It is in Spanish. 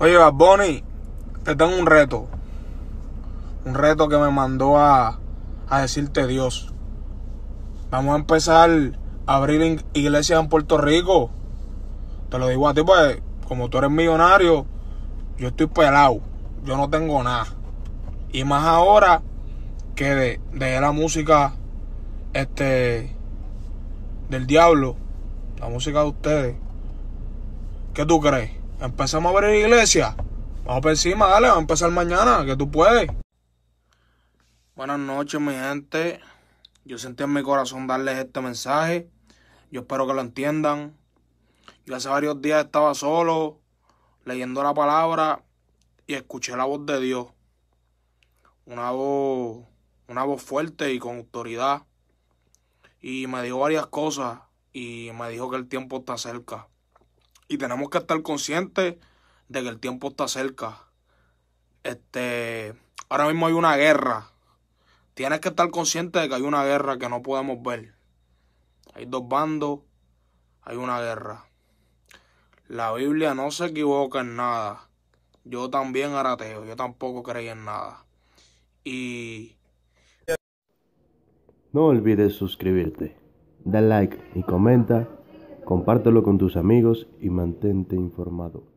Oye, Bonnie, te tengo un reto. Un reto que me mandó a, decirte Dios. Vamos a empezar a abrir iglesias en Puerto Rico. Te lo digo a ti, pues, como tú eres millonario, yo estoy pelado. Yo no tengo nada. Y más ahora que de, la música este del diablo, la música de ustedes. ¿Qué tú crees? Empezamos a ver abrir iglesia. Vamos por encima, dale, vamos a empezar mañana, que tú puedes. Buenas noches, mi gente. Yo sentí en mi corazón darles este mensaje. Yo espero que lo entiendan. Yo hace varios días estaba solo, leyendo la palabra y escuché la voz de Dios. Una voz, una voz fuerte y con autoridad. Y me dijo varias cosas y me dijo que el tiempo está cerca. Y tenemos que estar conscientes de que el tiempo está cerca. Este, ahora mismo hay una guerra. Tienes que estar consciente de que hay una guerra que no podemos ver. Hay dos bandos, hay una guerra. La Biblia no se equivoca en nada. Yo también Arateo. yo tampoco creí en nada. Y... No olvides suscribirte, da like y comenta compártelo con tus amigos y mantente informado.